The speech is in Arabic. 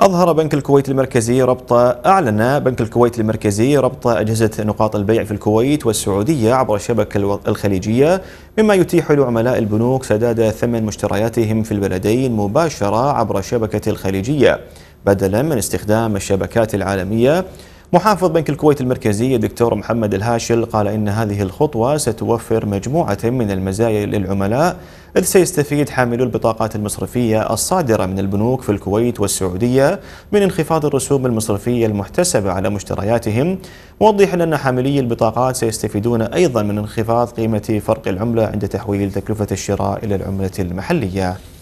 أظهر بنك الكويت المركزي ربط أعلن بنك الكويت المركزي ربط أجهزة نقاط البيع في الكويت والسعودية عبر الشبكة الخليجية مما يتيح لعملاء البنوك سداد ثمن مشترياتهم في البلدين مباشرة عبر الشبكة الخليجية بدلا من استخدام الشبكات العالمية محافظ بنك الكويت المركزي دكتور محمد الهاشل قال إن هذه الخطوة ستوفر مجموعة من المزايا للعملاء إذ سيستفيد حاملو البطاقات المصرفية الصادرة من البنوك في الكويت والسعودية من انخفاض الرسوم المصرفية المحتسبة على مشترياتهم موضحا أن حاملي البطاقات سيستفيدون أيضا من انخفاض قيمة فرق العملة عند تحويل تكلفة الشراء إلى العملة المحلية